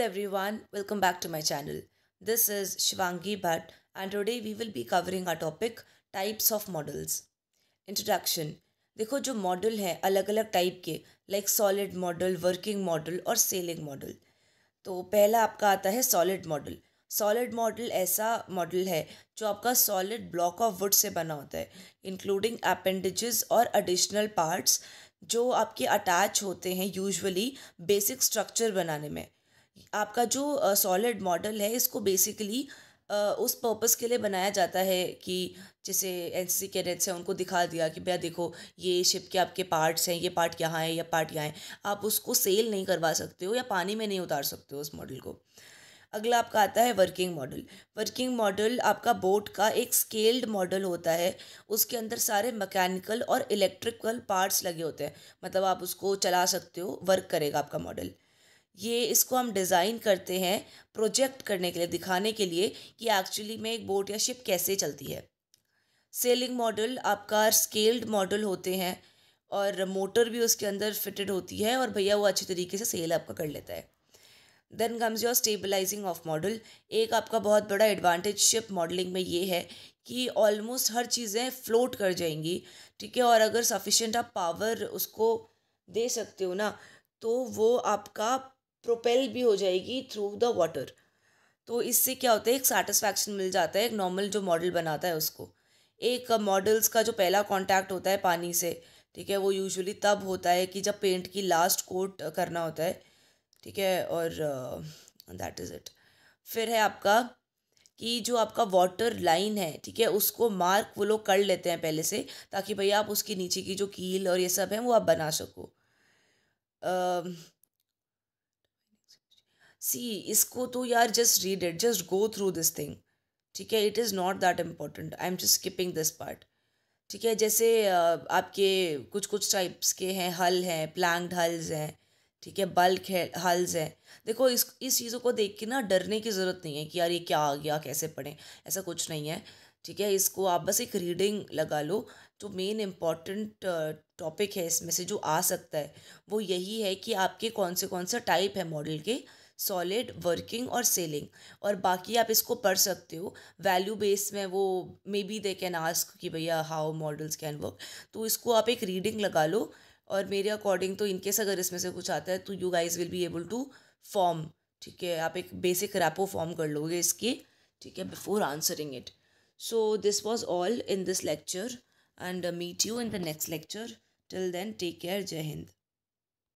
Every everyone, welcome back to my channel. This is Shivangi Bhatt and today we will be covering our topic types of models. Introduction देखो जो model हैं अलग अलग type के like solid model working model और sailing model तो पहला आपका आता है सॉलिड मॉडल सॉलिड मॉडल ऐसा मॉडल है जो आपका solid block of would say बना होता है इंक्लूडिंग अपेंडिजेस और एडिशनल पार्ट्स जो आपके अटैच होते हैं यूजुअली बेसिक स्ट्रक्चर बनाने में आपका जो सॉलिड मॉडल है इसको बेसिकली उस पर्पस के लिए बनाया जाता है कि जैसे एन सी कैडेट्स हैं उनको दिखा दिया कि भैया देखो ये शिप के आपके पार्ट्स हैं ये पार्ट यहाँ है या पार्ट यहाँ है आप उसको सेल नहीं करवा सकते हो या पानी में नहीं उतार सकते हो उस मॉडल को अगला आपका आता है वर्किंग मॉडल वर्किंग मॉडल आपका बोट का एक स्केल्ड मॉडल होता है उसके अंदर सारे मैकेनिकल और इलेक्ट्रिकल पार्ट्स लगे होते हैं मतलब आप उसको चला सकते हो वर्क करेगा आपका मॉडल ये इसको हम डिज़ाइन करते हैं प्रोजेक्ट करने के लिए दिखाने के लिए कि एक्चुअली में एक बोट या शिप कैसे चलती है सेलिंग मॉडल आपका स्केल्ड मॉडल होते हैं और मोटर भी उसके अंदर फिटेड होती है और भैया वो अच्छे तरीके से सेल आपका कर लेता है then comes your stabilising of model एक आपका बहुत बड़ा एडवांटेज शिप मॉडलिंग में ये है कि ऑलमोस्ट हर चीज़ें फ्लोट कर जाएंगी ठीक है और अगर सफिशेंट आप पावर उसको दे सकते हो ना तो वो आपका प्रोपेल भी हो जाएगी थ्रू द वाटर तो इससे क्या होता है एक सेटिस्फैक्शन मिल जाता है एक नॉर्मल जो मॉडल बनाता है उसको एक मॉडल्स का जो पहला कांटेक्ट होता है पानी से ठीक है वो यूजुअली तब होता है कि जब पेंट की लास्ट कोट करना होता है ठीक है और दैट इज़ इट फिर है आपका कि जो आपका वाटर लाइन है ठीक है उसको मार्क वो लोग कर लेते हैं पहले से ताकि भैया आप उसके नीचे की जो कील और ये सब है वो आप बना सको सी इसको तो यार just read it just go through this thing ठीक है it is not that important I am just skipping this part ठीक है जैसे आपके कुछ कुछ टाइप्स के हैं हल हैं प्लैंक्ड हल्स हैं ठीक है बल्क है हल्स हैं देखो इस इस चीज़ों को देख के ना डरने की ज़रूरत नहीं है कि यार ये क्या आ गया कैसे पढ़ें ऐसा कुछ नहीं है ठीक है इसको आप बस एक रीडिंग लगा लो जो मेन इम्पॉर्टेंट टॉपिक है इसमें से जो आ सकता है वो यही है कि आपके कौन से कौन से टाइप है मॉडल के सॉलिड वर्किंग और सेलिंग और बाकी आप इसको पढ़ सकते हो वैल्यू बेस में वो may be they can ask कि भैया हाउ मॉडल्स कैन वर्क तो इसको आप एक रीडिंग लगा लो और मेरे अकॉर्डिंग तो इनकेस अगर इसमें से कुछ आता है तो you guys will be able to form ठीक है आप एक बेसिक रैपो फॉर्म कर लोगे इसके ठीक है before answering it so this was all in this lecture and meet you in the next lecture till then take care जय हिंद